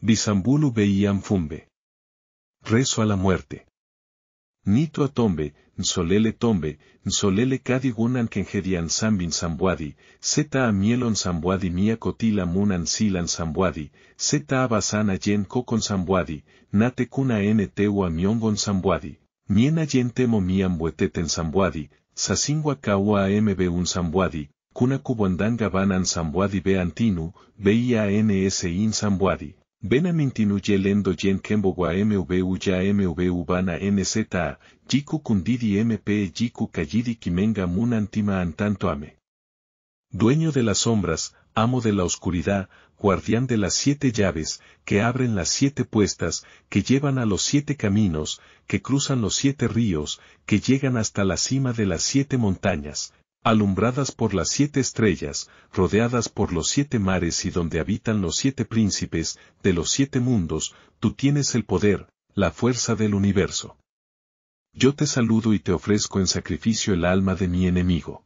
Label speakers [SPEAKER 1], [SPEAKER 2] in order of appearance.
[SPEAKER 1] Bisambulu FUMBE Rezo a la muerte.
[SPEAKER 2] Nito TOMBE, Nsolele Tombe, Nsolele Kadigunan KENGEDIAN Sambin Sambuadi, Zeta Amielon Sambuadi Mia Kotila Munan Silan Sambuadi, Zeta Abasana Yen Kokon Sambuadi, Nate Kuna Ntewa Miongon Sambuadi, Miena Yen Temo Mian Bueteten Sambuadi, Sasingwa Kawa mbe Un Sambuadi, Kuna kubandanga Gabanan Sambuadi Beantinu, BEIA In Sambuadi ye yelendo Yen Kembowa mv Ya nzta ubana NZA, Jiku Kundidi MP Jiku e Kayidi Kimenga Munantima Antanto Ame. Dueño de las sombras, amo de la oscuridad, guardián de las siete llaves, que abren las siete puestas, que llevan a los siete caminos, que cruzan los siete ríos, que llegan hasta la cima de las siete montañas, alumbradas por las siete estrellas, rodeadas por los siete mares y donde habitan los siete príncipes, de los siete mundos, tú tienes el poder, la fuerza del universo. Yo te saludo y te ofrezco en sacrificio el alma de mi enemigo.